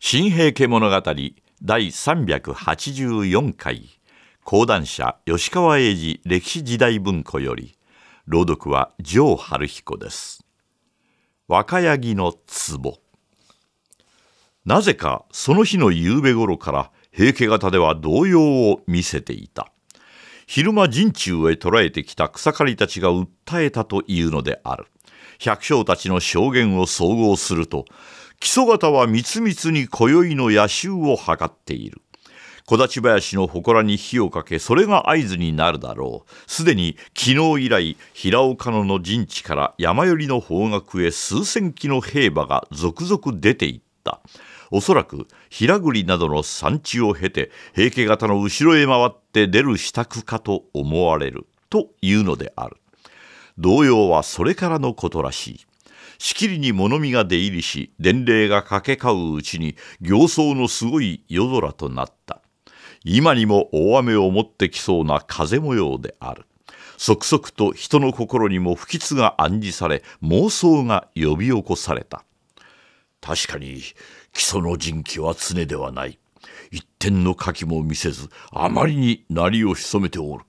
新平家物語第384回講談社吉川英治歴史時代文庫より朗読は城春彦です。若柳の壺なぜかその日の夕べ頃から平家方では動揺を見せていた昼間陣中へ捕らえてきた草刈りたちが訴えたというのである百姓たちの証言を総合すると木曽方は密密に今宵の夜襲を図っている小立林の祠に火をかけそれが合図になるだろうすでに昨日以来平岡野の陣地から山寄りの方角へ数千機の兵馬が続々出ていったおそらく平栗などの山地を経て平家方の後ろへ回って出る支度かと思われるというのである同様はそれからのことらしいしきりに物見が出入りし伝令が駆け交ううちに形相のすごい夜空となった今にも大雨を持ってきそうな風模様である。即々と人の心にも不吉が暗示され妄想が呼び起こされた確かに基礎の人気は常ではない一点の火器も見せずあまりに鳴りを潜めておる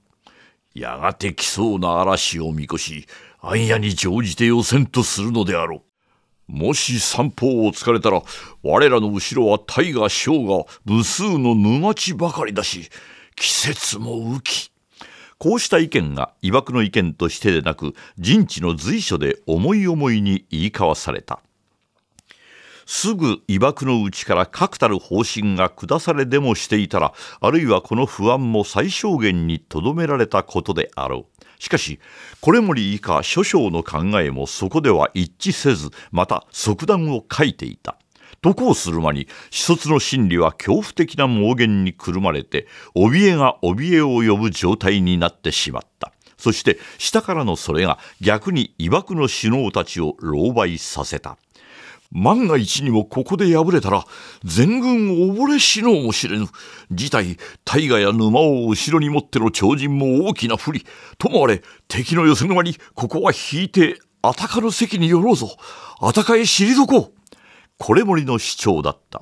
やがて来そうな嵐を見越し暗夜に乗じて予選とするのであろうもし三方を突かれたら我らの後ろは大河小が無数の沼地ばかりだし季節も雨季こうした意見がいわくの意見としてでなく陣地の随所で思い思いに言い交わされた。すぐ威爆のうちから確たる方針が下されでもしていたらあるいはこの不安も最小限にとどめられたことであろう。しかし、これもり以下諸将の考えもそこでは一致せず、また即断を書いていた。とこうする間に、子卒の心理は恐怖的な妄言にくるまれて、怯えが怯えを呼ぶ状態になってしまった。そして、下からのそれが逆に威爆の首脳たちを狼狽させた。万が一にもここで敗れたら、全軍溺れ死のうもしれぬ。事態、大河や沼を後ろに持っての超人も大きな不利。ともあれ、敵の寄せ沼に、ここは引いて、あたかの席に寄ろうぞ。あたかへ退こう。これ森の主張だった。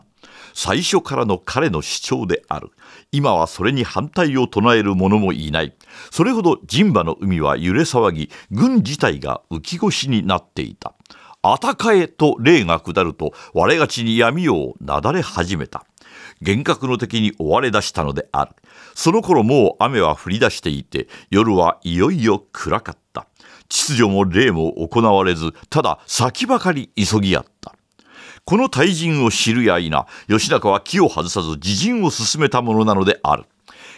最初からの彼の主張である。今はそれに反対を唱える者もいない。それほど人馬の海は揺れ騒ぎ、軍自体が浮き腰になっていた。あたかえと霊が下ると我がちに闇をなだれ始めた。幻覚の敵に追われ出したのである。その頃もう雨は降り出していて、夜はいよいよ暗かった。秩序も霊も行われず、ただ先ばかり急ぎ合った。この大人を知るや否、義仲は木を外さず自陣を進めたものなのである。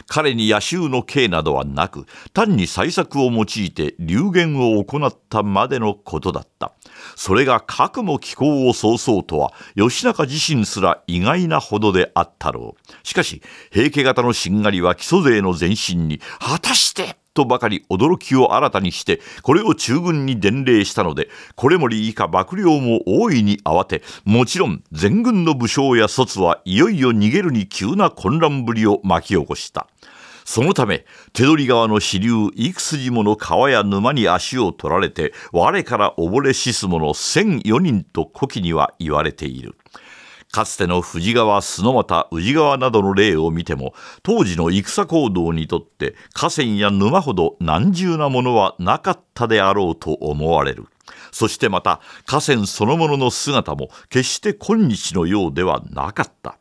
彼に野衆の刑などはなく、単に採策を用いて流言を行ったまでのことだった。それが核も気候をそうそうとは、吉中自身すら意外なほどであったろう。しかし、平家型のしんがりは基礎税の前身に、果たしてとばかり驚きを新たにして、これを中軍に伝令したので、これもり以下幕僚も大いに慌て、もちろん全軍の武将や卒はいよいよ逃げるに急な混乱ぶりを巻き起こした。そのため手取川の支流幾筋もの川や沼に足を取られて我から溺れ死す者1,004人と古希には言われている。かつての富士川須俣宇治川などの例を見ても当時の戦行動にとって河川や沼ほど難重なものはなかったであろうと思われる。そしてまた河川そのものの姿も決して今日のようではなかった。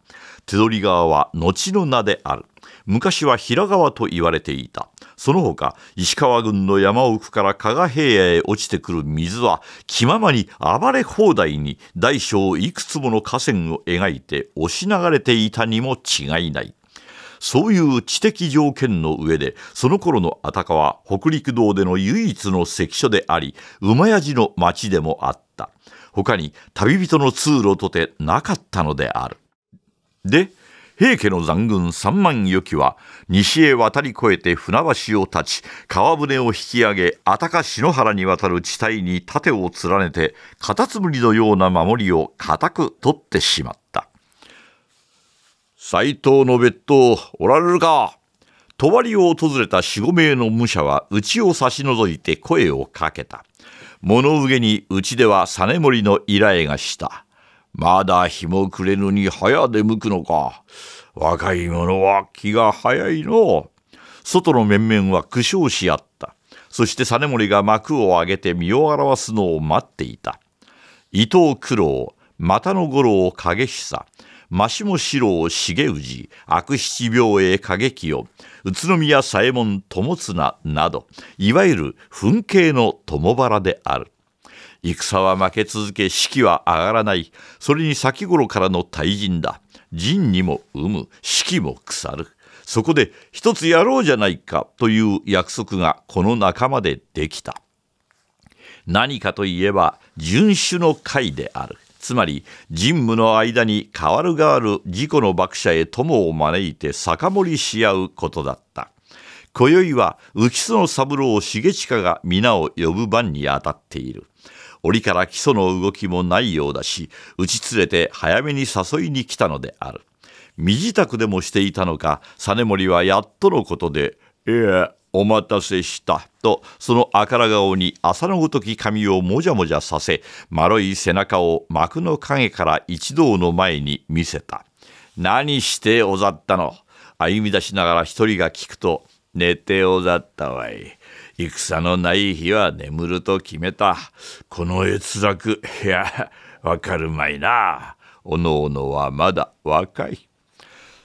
手取川は後の名である。昔は平川と言われていた。その他、石川軍の山奥から加賀平野へ落ちてくる水は、気ままに暴れ放題に大小いくつもの河川を描いて押し流れていたにも違いない。そういう知的条件の上で、その頃の安かは北陸道での唯一の関所であり、馬屋寺の町でもあった。他に旅人の通路とてなかったのである。で平家の残軍三万余騎は西へ渡り越えて船橋を立ち川舟を引き上げ安宅篠原に渡る地帯に盾を連ねてカタツムリのような守りを固く取ってしまった斎藤の別当おられるか帳を訪れた四五名の武者はうちを差し除いて声をかけた物憂げにうちでは実盛の依頼がしたまだ日も暮れぬに早出向くのか。若い者は気が早いの。外の面々は苦笑し合った。そして実盛が幕を上げて身を表すのを待っていた。伊藤九郎、又野五郎景久、増下四郎重氏、悪七病衛影清、宇都宮左衛門友綱など、いわゆる噴景の共原である。戦は負け続け士気は上がらないそれに先頃からの大陣だ陣にも生む士気も腐るそこで一つやろうじゃないかという約束がこの仲間でできた何かといえば遵守の会であるつまり神務の間に代わる代わる自己の爆者へ友を招いて酒盛りし合うことだった今宵は浮の三郎重親が皆を呼ぶ番にあたっている折から基礎の動きもないようだし、打ち連れて早めに誘いに来たのである。身支度でもしていたのか、実森はやっとのことで、いや、お待たせした。と、そのあから顔に朝のごとき髪をもじゃもじゃさせ、丸い背中を幕の陰から一同の前に見せた。何しておざったの歩み出しながら一人が聞くと、寝ておざったわい。戦のない日は眠ると決めた。この閲楽、いや、わかるまいな。おのおのはまだ若い。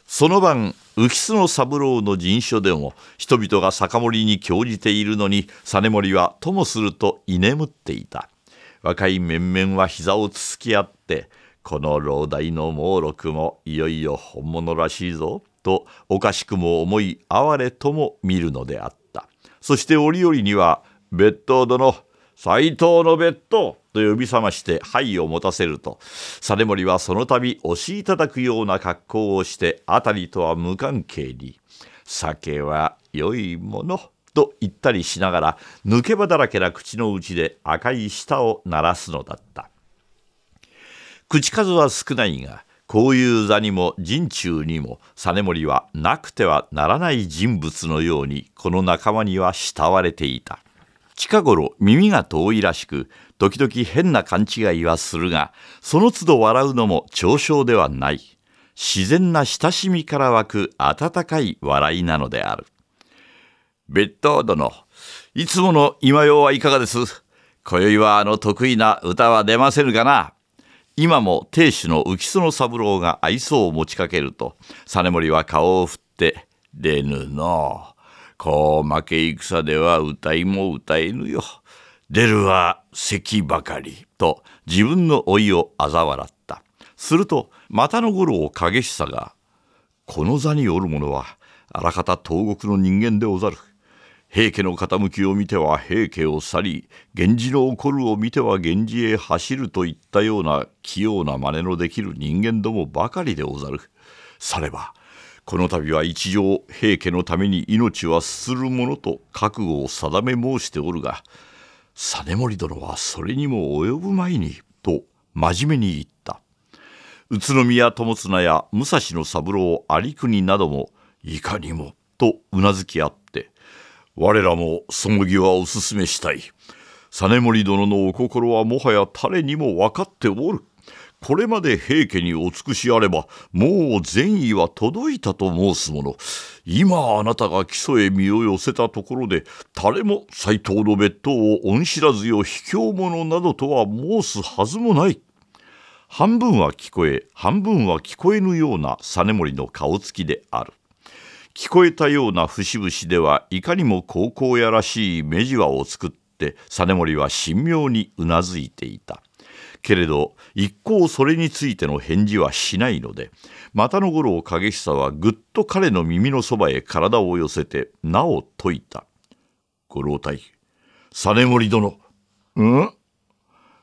その晩、浮須の三郎の陣所でも人々が酒盛りに興じているのに実盛はともすると居眠っていた若い面々は膝をつつき合って「この老大の猛禄もいよいよ本物らしいぞ」とおかしくも思い哀れとも見るのであった。そして折々には別当殿斎藤の別当と呼び覚まして灰を持たせると実盛はその度押しいただくような格好をして辺りとは無関係に「酒は良いもの」と言ったりしながら抜け歯だらけな口の内で赤い舌を鳴らすのだった口数は少ないがこういう座にも陣中にも実盛はなくてはならない人物のようにこの仲間には慕われていた近頃耳が遠いらしく時々変な勘違いはするがその都度笑うのも嘲笑ではない自然な親しみから湧く温かい笑いなのである別当殿いつもの今用はいかがです今宵はあの得意な歌は出ませぬかな今も亭主の浮園三郎が愛想を持ちかけると実盛は顔を振って「出ぬのこう負け戦では歌いも歌えぬよ出るは席ばかり」と自分の老いを嘲笑ったすると股の五郎景久が「この座におる者はあらかた東国の人間でござる」平家の傾きを見ては平家を去り源氏の怒るを見ては源氏へ走るといったような器用な真似のできる人間どもばかりでござる。さればこの度は一条平家のために命はするものと覚悟を定め申しておるが実盛殿はそれにも及ぶ前にと真面目に言った宇都宮友綱や武蔵の三郎有国などもいかにもとうなずきあった。我らもそのぎはお勧めしたい。実盛殿のお心はもはや誰にも分かっておる。これまで平家にお尽くしあれば、もう善意は届いたと申すもの。今あなたが基礎へ身を寄せたところで、誰も斎藤の別当を恩知らずよ卑怯者などとは申すはずもない。半分は聞こえ、半分は聞こえぬような実盛の顔つきである。聞こえたような節々ではいかにも高校やらしい目じわを作って実盛は神妙にうなずいていたけれど一向それについての返事はしないのでたの五郎景久はぐっと彼の耳のそばへ体を寄せてなお説いた「ご老体実盛殿うん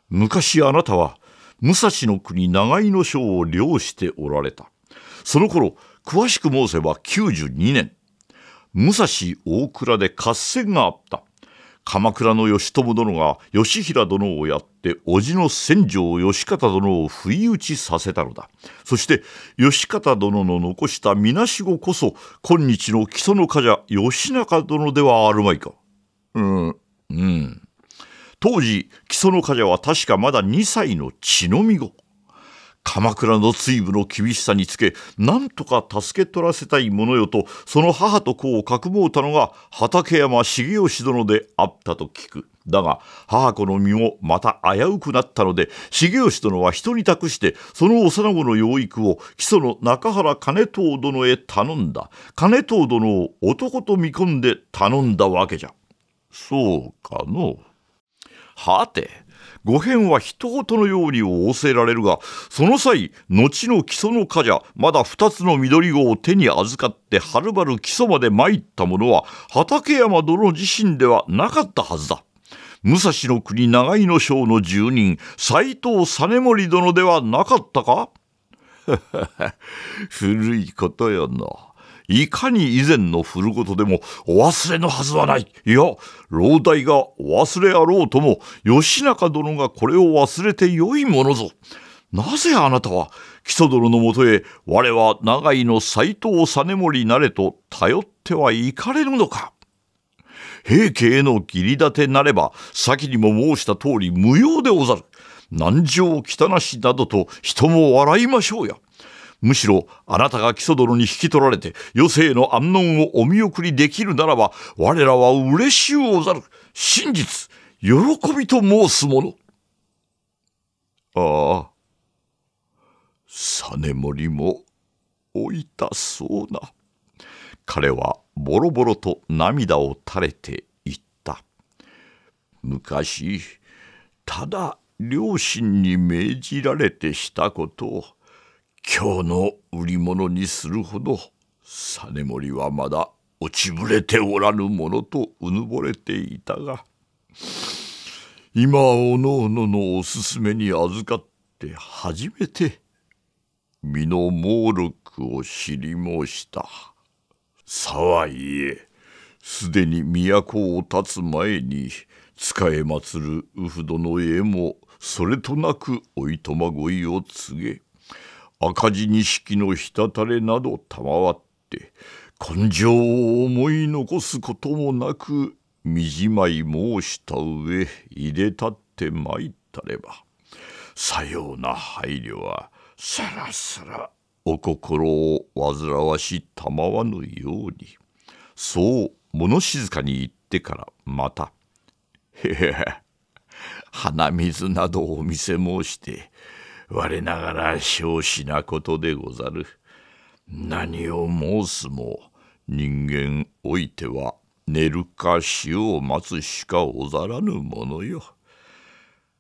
昔あなたは武蔵の国長井の将を漁しておられた。その頃詳しく申せば92年、武蔵大倉で合戦があった。鎌倉の義朝殿が義平殿をやって叔父の千条義方殿を不意打ちさせたのだそして義方殿の残したみなしごこそ今日の木曽の家者義仲殿ではあるまいかうんうん当時木曽の家者は確かまだ2歳の血のみ子鎌倉の追分の厳しさにつけ、なんとか助け取らせたいものよと、その母と子をかくもうたのが畠山重義殿であったと聞く。だが、母子の身もまた危うくなったので、重義殿は人に託して、その幼子の養育を基礎の中原兼遠殿へ頼んだ。兼遠殿を男と見込んで頼んだわけじゃ。そうかの。はて。五辺は一言のように仰せられるがその際後の木曽の家じゃまだ二つの緑子を手に預かってはるばる木曽まで参ったものは畠山殿自身ではなかったはずだ。武蔵の国長井の将の住人斎藤実盛殿ではなかったか 古いことよの。いかに以前の古事でもお忘れのはずはない。いや、老大がお忘れあろうとも、義仲殿がこれを忘れてよいものぞ。なぜあなたは木曽殿のもとへ我は長井の斎藤実盛なれと頼ってはいかれるのか平家への義理立てなれば先にも申した通り無用でござる。南条汚しなどと人も笑いましょうや。むしろあなたが基礎殿に引き取られて余生の安穏をお見送りできるならば我らは嬉しゅうござる真実喜びと申すものああ実盛も老いたそうな彼はボロボロと涙を垂れていった昔ただ両親に命じられてしたことを今日の売り物にするほど実盛はまだ落ちぶれておらぬものとうぬぼれていたが今おのおののおすすめに預かって初めて身の猛力を知り申した。さはいえすでに都を立つ前に使えまつる右府殿へもそれとなくおいとまごいを告げ赤字錦の滴れなど賜って根性を思い残すこともなくみじまい申した上いでたってまいったればさような配慮はさらさらお心を煩わしたまわぬようにそう物静かに言ってからまた「へへ鼻水などを見せ申して我ながら少子なことでござる。何を申すも人間おいては寝るか死を待つしかおざらぬものよ。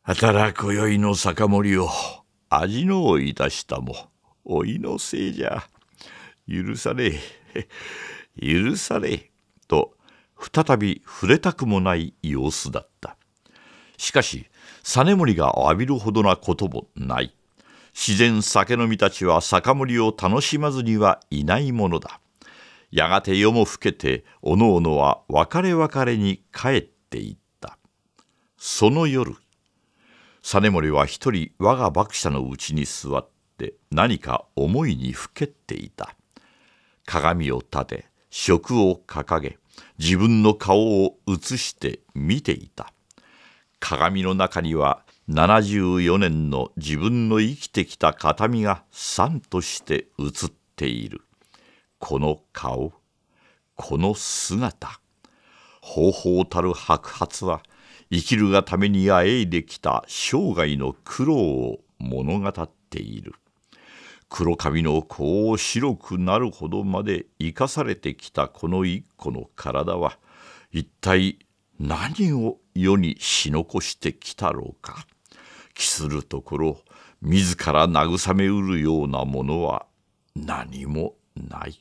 働く宵の酒盛りを味のをいたしたもおいのせいじゃ。許され、許され、と再び触れたくもない様子だった。しかし実盛が浴びるほどなこともない。自然酒飲みたちは酒盛りを楽しまずにはいないものだ。やがて夜も更けて、おのおのは別れ別れに帰っていった。その夜、実盛は一人我が幕者のうちに座って何か思いにふけっていた。鏡を立て、食を掲げ、自分の顔を映して見ていた。鏡の中には74年の自分の生きてきた形見が酸として映っているこの顔この姿方法たる白髪は生きるがためにあえいできた生涯の苦労を物語っている黒髪の子を白くなるほどまで生かされてきたこの一個の体は一体何を世にし残してきたろうか。するところ自ら慰めうるようなものは何もない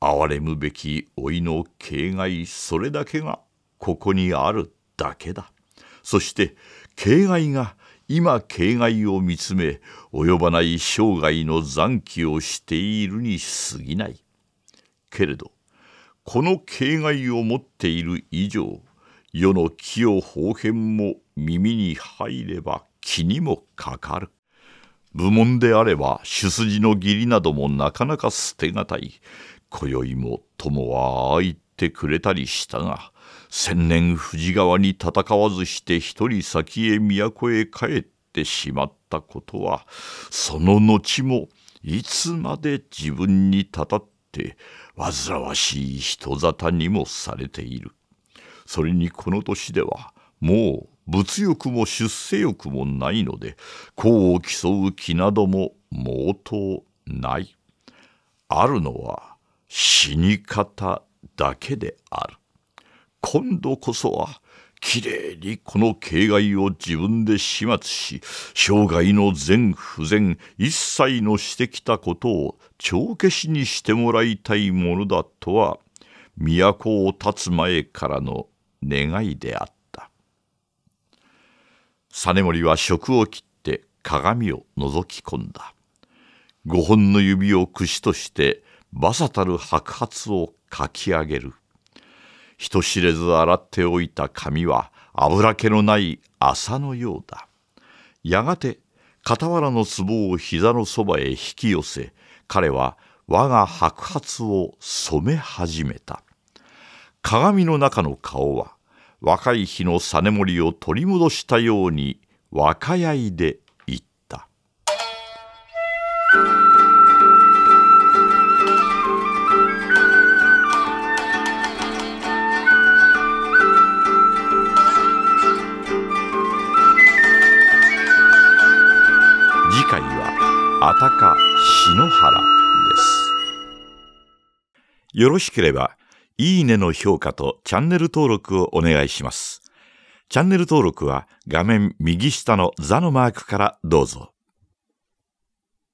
憐れむべき老いの形骸それだけがここにあるだけだそして形骸が今形骸を見つめ及ばない生涯の残機をしているに過ぎないけれどこの形骸を持っている以上世の木を方変も耳に入れば気にもかかる。部門であれば主筋の義理などもなかなか捨てがたい。今宵も友はああ言ってくれたりしたが、千年富士川に戦わずして一人先へ都へ帰ってしまったことは、その後もいつまで自分にたたって煩わしい人沙汰にもされている。それにこの年ではもう物欲も出世欲もないので功を競う気なども毛頭ないあるのは死に方だけである今度こそはきれいにこの形骸を自分で始末し生涯の全不全一切のしてきたことを帳消しにしてもらいたいものだとは都を立つ前からの願いであった。実盛は職を切って鏡を覗き込んだ五本の指を櫛として馬サたる白髪をかき上げる人知れず洗っておいた髪は油気のない麻のようだやがて傍らの壺を膝のそばへ引き寄せ彼は我が白髪を染め始めた鏡の中の顔は若い日の実盛を取り戻したように若やいで言った次回はあたか篠原ですよろしければいいねの評価とチャンネル登録をお願いします。チャンネル登録は画面右下の座のマークからどうぞ。